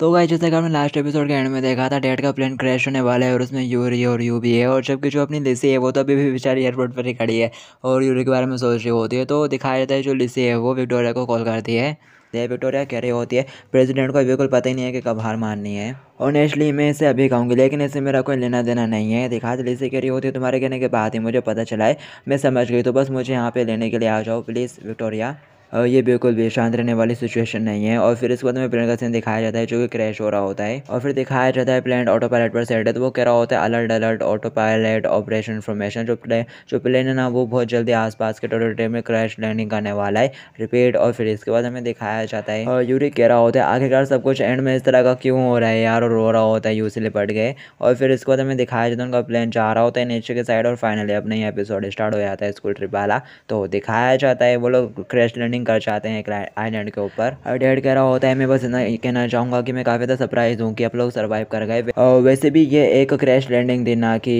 तो गाइज जैसे कि हमने लास्ट एपिसोड के एंड में देखा था डेट का प्लेन क्रैश होने वाला है और उसमें यूरी और यू भी है और जबकि जो अपनी लिसी है वो तो अभी भी बेचारी एयरपोर्ट पर ही खड़ी है और यूरी के बारे में सोच रही होती है तो दिखाया जाता है जो लिसी है वो विक्टोरिया को कॉल करती है ये विक्टोरिया कह रही होती है प्रेसिडेंट को बिल्कुल पता ही नहीं है कि कब हार माननी है ऑनेस्टली मैं इसे अभी कहूँगी लेकिन इसे मेरा कोई लेना देना नहीं है दिखा दिल से कह रही होती है तुम्हारे कहने के बाद ही मुझे पता चला है मैं समझ गई तो बस मुझे यहाँ पे लेने के लिए आ जाओ प्लीज़ विक्टोरिया ये बिल्कुल भी शांत रहने वाली सिचुएशन नहीं है और फिर इसके बाद में प्लेन का सीन दिखाया जाता है जो कि क्रैश हो रहा होता है और फिर दिखाया जाता है प्लेन ऑटो पायलट पर सेट है तो वो कह रहा होता है alert alert autopilot operation information जो प्लेन जो प्लेन है ना वो बहुत जल्दी आसपास के टाइम में क्रैश लैंडिंग करने वाला है रिपीट और फिर इसके बाद हमें दिखाया जाता है और यूरी कह रहा होता है आखिरकार सब कुछ एंड में इस तरह का क्यों हो रहा है यार और रो रहा होता है यू से लिपट गए और फिर इसके बाद हमें दिखाया जाता है उनका प्लेन जा रहा होता है नीचे के साइड और फाइनली अपने एपिसोड स्टार्ट हो जाता है स्कूल ट्रिप वाला तो दिखाया जाता है वो लोग क्रैश लैंडिंग स्विमिंग कर जाते हैं एक आइलैंड के ऊपर और डेड कह रहा होता है मैं बस इतना कहना चाहूंगा कि मैं काफ़ी ज़्यादा सरप्राइज हूँ कि आप लोग सर्वाइव कर गए वैसे भी ये एक क्रैश लैंडिंग थी ना कि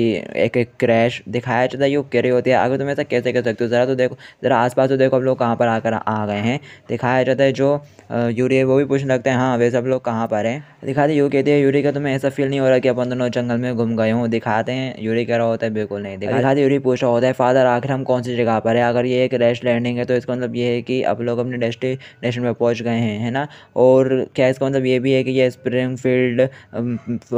एक एक क्रैश दिखाया जाता है यू कह होती है अगर तुम ऐसा कैसे कर सकते हो ज़रा तो देखो ज़रा आसपास तो देखो आप लोग कहाँ पर आकर आ गए हैं दिखाया जाता है जो यूरी वो भी पूछने लगते हैं हाँ वैसे आप लोग कहाँ पर हैं दिखाते यू कहते हैं यूरी का तुम्हें तो ऐसा फील नहीं हो रहा कि अपन दोनों जंगल में घूम गए हूँ दिखाते हैं यूरी कह रहा होता है बिल्कुल नहीं दिखाते यूरी पूछ रहा होता है फादर आखिर हम कौन सी जगह पर है अगर ये एक रेस्ट लैंडिंग है तो इसका मतलब ये है कि अब लोग अपने डेस्टिनेशन पर पहुँच गए हैं है ना और क्या इसका मतलब ये भी है कि ये फील्ड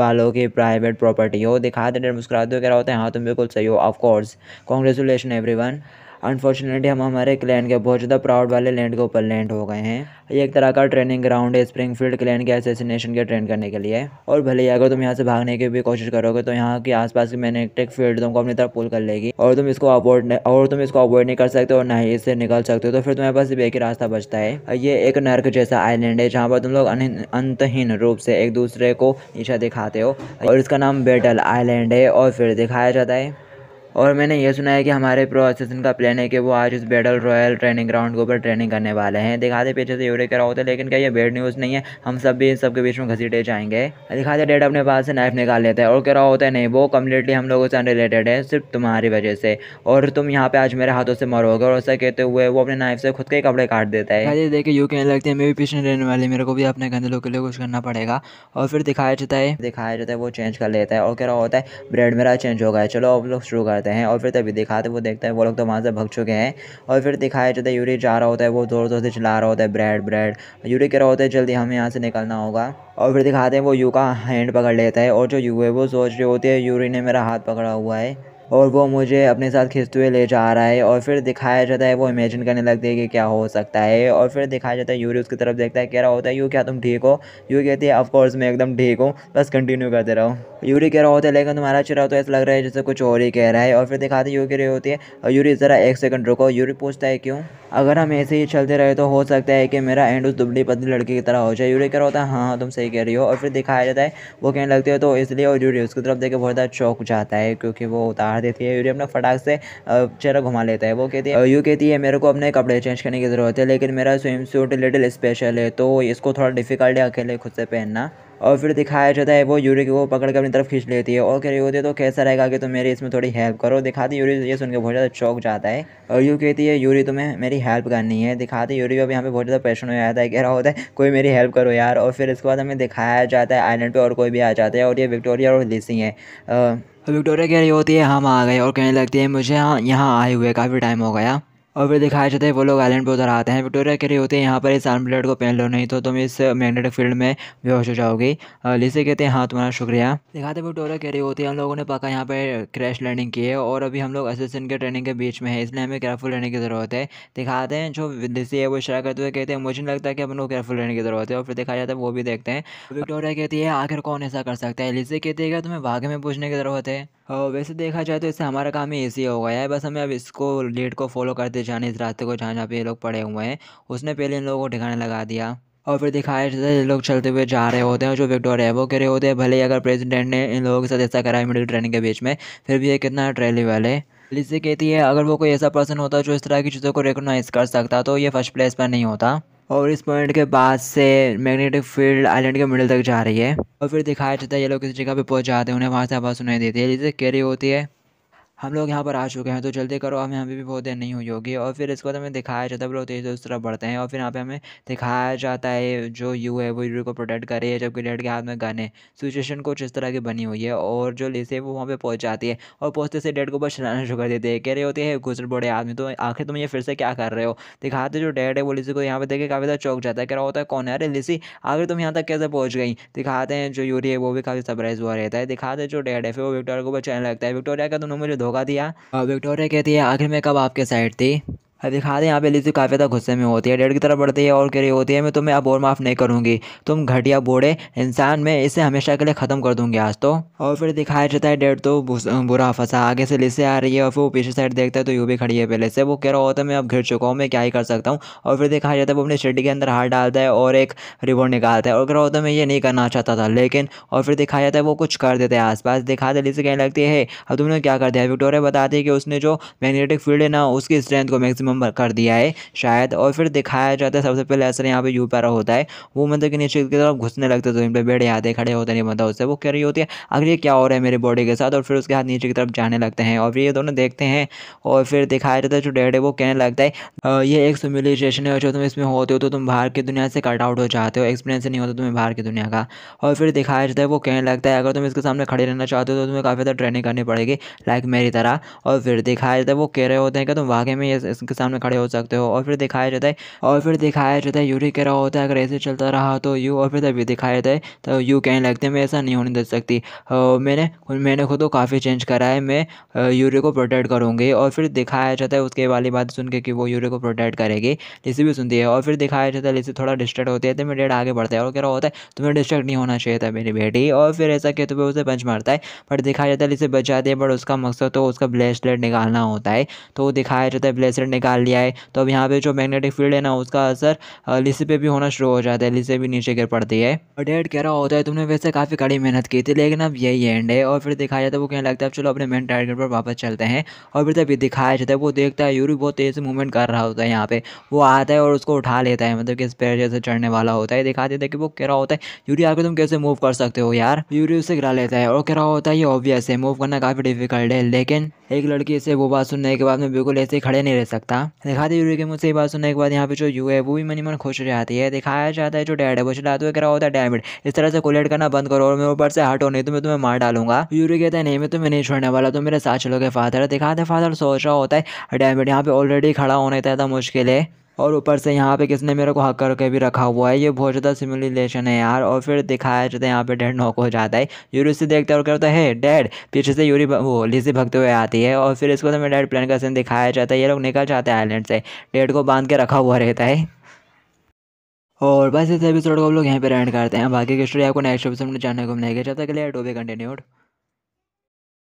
वालों की प्राइवेट प्रॉपर्टी हो दिखा दे मुस्कुरा दो कह रहा होता है हाँ तुम बिल्कुल सही हो of course congratulation everyone unfortunately हम हमारे क्लैंड के बहुत ज़्यादा प्राउड वाले लैंड के ऊपर लैंड हो गए हैं ये एक तरह का ट्रेनिंग ग्राउंड है स्प्रिंग फील्ड क्लैंड के एसोसिनेशन के ट्रेन करने के लिए और भले ही अगर तुम यहाँ से भागने की भी कोशिश करोगे तो यहाँ के आसपास की मैग्नेटिक फील्ड तुमको अपनी तरफ पुल कर लेगी और तुम इसको अवॉइड और तुम इसको अवॉइड नहीं कर सकते और ना ही इससे निकल सकते हो तो फिर तुम्हारे पास भी एक ही रास्ता बचता है ये एक नर्क जैसा आईलैंड है जहाँ पर तुम लोग अंतहीन रूप से एक दूसरे को ईशा दिखाते हो और इसका नाम बेटल आईलैंड है और फिर दिखाया जाता है और मैंने ये सुना है कि हमारे प्रोसेसन का प्लान है कि वो आज उस बैटल रॉयल ट्रेनिंग ग्राउंड के ऊपर ट्रेनिंग करने वाले हैं दिखाते पीछे से यूरे करा होता है लेकिन क्या ये बेड न्यूज़ नहीं है हम सब भी सबके बीच में घसीटे जाएंगे दिखाते डेड अपने पास से नाइफ निकाल लेता है और करा होता है नहीं वो कम्प्लीटली हम लोगों से अनरिलेटेड है सिर्फ तुम्हारी वजह से और तुम यहाँ पे आज मेरे हाथों से मरोगे और ऐसा कहते हुए वो अपने नाइफ से खुद के कपड़े काट देता है देखिए यू कहने लगती है मैं भी पीछे रहने वाली मेरे को भी अपने गंदे लोग के लिए कुछ करना पड़ेगा और फिर दिखाया जाता है दिखाया जाता है वो चेंज कर लेता है और क्या होता है ब्रेड मेरा चेंज हो गया चलो अब लोग शुरू कर जाते हैं और फिर तभी दिखाते वो देखता है वो लोग तो वहाँ से भग चुके हैं और फिर दिखाया जाता है यूरी जा रहा होता है वो ज़ोर ज़ोर से चला रहा होता है ब्रेड ब्रेड यूरी कह रहा होता है जल्दी हमें यहाँ से निकलना होगा और फिर दिखाते हैं वो यू का हैंड पकड़ लेता है और जो यू है वो सोच रही होती है यूरी ने मेरा हाथ पकड़ा हुआ है और वो मुझे अपने साथ खींचते हुए ले जा रहा है और फिर दिखाया जाता है वो इमेजिन करने लगती है कि क्या हो सकता है और फिर दिखाया जाता है यूरी उसकी तरफ देखता है कह रहा होता है यू क्या तुम ठीक हो यू कहती है ऑफकोर्स मैं एकदम ठीक हूँ बस कंटिन्यू करते रहो यूरी कह रहा होता है लेकिन तुम्हारा चेहरा तो ऐसा लग रहा है जैसे कुछ और ही कह रहा है और फिर दिखाते यू कह रही होती है और यूरी ज़रा एक सेकंड रुको यूरी पूछता है क्यों अगर हम ऐसे ही चलते रहे तो हो सकता है कि मेरा एंड उस दुबली पतली लड़की की तरह हो जाए यूरी कह रहा होता है हाँ हाँ तुम सही कह रही हो और फिर दिखाया जाता है वो कहने लगते हो तो इसलिए और यूरी उसकी तरफ देखे बहुत ज़्यादा अच्छा चौक जाता है क्योंकि वो उतार देती है यूरी अपना फटाक से चेहरा घुमा लेता है वो कहती है यू कहती है मेरे को अपने कपड़े चेंज करने की ज़रूरत है लेकिन मेरा स्विम सूट लिटिल स्पेशल है तो इसको थोड़ा डिफिकल्ट है अकेले खुद से पहनना और फिर दिखाया जाता है वो यूरी को पकड़ कर अपनी तरफ खींच लेती है और कह रही होती है तो कैसा रहेगा कि तुम मेरी इसमें थोड़ी हेल्प करो दिखाती यूरी ये सुनकर बहुत ज़्यादा चौक जाता है और यूँ कहती है यूरी तुम्हें मेरी हेल्प करनी है दिखाती यूरी को भी यहाँ पर बहुत ज़्यादा पैशन हो जाता है कह रहा होता है कोई मेरी हेल्प करो यार और फिर इसके बाद हमें दिखाया जाता है आइलैंड पर और कोई भी आ जाता है और ये विक्टोरिया और लिसी है विक्टोरिया कह रही होती है हम आ गए और कहने लगती है मुझे यहाँ यहाँ आए हुए काफ़ी टाइम हो गया और फिर दिखाया जाता है वो लोग आइलैंड पे उधर आते हैं विक्टोरिया कह रही होती है यहाँ पर इस आर्म ब्लेड को पहन लो नहीं तो तुम इस मैग्नेटिक फील्ड में बेहोश हो जाओगे लिसे कहते हैं हाँ तुम्हारा शुक्रिया दिखाते विक्टोरिया कह रही होती है हम लोगों ने पका यहाँ पर क्रैश लैंडिंग की है और अभी हम लोग असिस्टेंट के ट्रेनिंग के बीच में है इसलिए हमें केयरफुल रहने की ज़रूरत है दिखाते हैं जो लिसे है वो शराब करते हुए कहते हैं मुझे लगता है कि अपन को केयरफुल रहने की ज़रूरत है और फिर दिखाया जाता है वो भी देखते हैं विक्टोरिया कहती है आखिर कौन ऐसा कर सकता है लिसे कहती है तुम्हें भाग्य में पूछने की ज़रूरत है और वैसे देखा जाए तो इससे हमारा काम ही ईजी हो गया है बस हमें अब इसको लीड को फॉलो करते जाने इस रास्ते को जहाँ जहाँ पे ये लोग पड़े हुए हैं उसने पहले इन लोगों को ठिकाने लगा दिया और फिर दिखाया जाता है लोग चलते हुए जा रहे होते हैं जो विक्टोरिया है वो कह रहे होते हैं भले ही अगर प्रेसिडेंट ने इन लोगों के साथ ऐसा करा है मिडिल ट्रेनिंग के बीच में फिर भी ये कितना ट्रेली वाले पुलिस कहती है अगर वो कोई ऐसा पर्सन होता जो इस तरह की चीज़ों को रिकोगनाइज़ कर सकता तो ये फर्स्ट प्लेस पर नहीं होता और इस पॉइंट के बाद से मैग्नेटिक फील्ड आइलैंड के मिडिल तक जा रही है और फिर दिखाया जाता है ये लोग किसी जगह पे पहुंच जाते हैं उन्हें वहाँ से आवाज़ सुनाई देती है जिससे कैरी होती है हम लोग यहाँ पर आ चुके हैं तो जल्दी करो हमें हमें भी बहुत देर नहीं हुई होगी और फिर इसको हमें दिखाया जाता है लोग तेज़ उस तरफ बढ़ते हैं और फिर यहाँ पे हमें दिखाया जाता है जो यू है वो यू को प्रोटेक्ट कर रही है जबकि लेट के हाथ में गन है सिचुएशन कुछ इस तरह की बनी हुई है और जो लेसे है वो वहाँ पर पहुँच जाती है और पहुँचते से डेड को बस चलाना शुरू कर देते हैं कह रहे होते हैं गुजर बड़े आदमी तो आखिर तुम ये फिर से क्या कर रहे हो दिखाते जो डेड है वो लिसी को यहाँ पर देखे काफ़ी ज़्यादा चौक जाता है कह रहा होता है कौन है अरे लिसी आखिर तुम यहाँ तक कैसे पहुँच गई दिखाते हैं जो यूरी है वो भी काफ़ी सरप्राइज हुआ रहता है दिखाते जो डेड है फिर वो विक्टोरिया को बचाने लगता है विक्टोरिया का दोनों मुझे धोखा धोखा दिया विक्टोरिया कहती है आखिर में कब आपके साइड थी हाँ, दिखा दें यहाँ पे लिज्जू काफ़ी ज़्यादा गुस्से में होती है डेड की तरफ बढ़ती है और कह रही होती है मैं तुम्हें अब और माफ़ नहीं करूँगी तुम घटिया बूढ़े इंसान मैं इसे हमेशा के लिए ख़त्म कर दूँगी आज तो और फिर दिखाया जाता है डेड तो बुरा फंसा आगे से लिस्से आ रही है और फिर वो पीछे साइड देखता है तो यू भी खड़ी है पहले से वो कह रहा होता है मैं अब घिर चुका हूँ मैं क्या ही कर सकता हूँ और फिर दिखाया जाता है वो अपने शर्ट के अंदर हाथ डालता है और एक रिबोन निकालता है और कह रहा होता है मैं ये नहीं करना चाहता था लेकिन और फिर दिखाया जाता है वो कुछ कर देते हैं आस दिखा दिखाते लिस्से कहने लगती है अब तुमने क्या कर दिया विक्टोरिया बताती है कि उसने जो मैग्नेटिक फील्ड है ना उसकी स्ट्रेंथ को मैक्सिमम मिनिमम कर दिया है शायद और फिर दिखाया जाता है सबसे पहले असर यहाँ पे यू पैरा होता है वो मतलब कि नीचे की तरफ घुसने लगते है जमीन पर बेड़े आते खड़े होते नहीं मतलब उससे वो कह रही होती है अगर ये क्या हो रहा है मेरे बॉडी के साथ और फिर उसके हाथ नीचे की तरफ जाने लगते हैं और ये दोनों देखते हैं और फिर दिखाया जाता है जो डेड है वो कहने लगता है ये एक सिमुलेशन है जो तुम इसमें होते हो तो तुम बाहर की दुनिया से कट आउट हो जाते हो एक्सपीरियंस नहीं होता तुम्हें बाहर की दुनिया का और फिर दिखाया जाता है वो कहने लगता है अगर तुम इसके सामने खड़े रहना चाहते हो तो तुम्हें काफ़ी ज़्यादा ट्रेनिंग करनी पड़ेगी लाइक मेरी तरह और फिर दिखाया जाता है वो कह रहे होते हैं कि तुम वाकई में इसके सामने खड़े हो सकते हो और फिर दिखाया जाता है और फिर दिखाया जाता है यूरी कह रहा होता है अगर ऐसे चलता रहा तो यू और फिर तभी दिखाया जाता है तो यू कहने लगते हैं मैं ऐसा नहीं होने दे सकती मैंने मैंने खुद को काफ़ी चेंज करा है मैं यूरी को प्रोटेक्ट करूँगी और फिर दिखाया जाता है उसके वाली बात सुन के कि वो यूरी को प्रोटेक्ट करेगी लिसी भी सुनती है और फिर दिखाया जाता है लिसी थोड़ा डिस्टर्ब होती है तो मेरा डेड आगे बढ़ता है और कह रहा होता है तुम्हें डिस्टर्ब नहीं होना चाहिए था मेरी बेटी और फिर ऐसा कहते हुए उसे पंच मारता है बट दिखाया जाता है लिसी बचाती है बट उसका मकसद तो उसका ब्लेसलेट निकालना होता है तो दिखाया जाता है ब्लेसलेट निकाल निकाल लिया है तो अब यहाँ पे जो मैग्नेटिक फील्ड है ना उसका असर लिसे पे भी होना शुरू हो जाता है लिसे भी नीचे गिर पड़ती है और डेड कह रहा होता है तुमने वैसे काफ़ी कड़ी मेहनत की थी लेकिन अब यही एंड है और फिर दिखाया जाता है वो कहने लगता है चलो अपने मेन टारगेट पर वापस चलते हैं और फिर तभी दिखाया जाता है वो देखता है यूरी बहुत तेज़ मूवमेंट कर रहा होता है यहाँ पे वो आता है और उसको उठा लेता है मतलब कि इस पैर जैसे चढ़ने वाला होता है दिखा देता है कि वो कह रहा होता है यूरी आकर तुम कैसे मूव कर सकते हो यार यूरी उसे गिरा लेता है और कह रहा होता है ये ऑब्वियस है मूव करना काफ़ी डिफिकल्ट है लेकिन एक लड़की से वो बात सुनने के बाद में बिल्कुल ऐसे खड़े नहीं रह सकता दिखाते यूरी के मुझसे बात सुनने के बाद यहाँ पे जो यू है वो भी मनी मन खुश हो जाती है दिखाया जाता है जो डैड है वो चिल्लाते तो हुए कह होता है डैमेड इस तरह से कोलेट करना बंद करो और मैं ऊपर से हटो नहीं तो मैं तुम्हें मार डालूंगा यूरी कहता है नहीं मैं तुम्हें नहीं छोड़ने वाला तुम मेरे साथ चलोगे फादर दिखाते फादर सोच रहा होता है डैमेड यहाँ पे ऑलरेडी खड़ा होने था मुश्किल है और ऊपर से यहाँ पे किसने मेरे को हक करके भी रखा हुआ है ये बहुत ज़्यादा सिमुलेशन है यार और फिर दिखाया जाता है यहाँ पे डैड नॉक हो जाता है यूरी से देखते और कहता है डैड पीछे से यूरी वो लिजी भगते हुए आती है और फिर इसको तो डैड प्लान का सीन दिखाया जाता है ये लोग निकल जाते हैं आईलैंड से डैड को बांध के रखा हुआ रहता है और बस इस एपिसोड को हम लोग यहाँ पर एंड करते हैं बाकी की स्टोरी आपको नेक्स्ट एपिसोड में जानने को मिलेगा जब तक के लिए कंटिन्यूड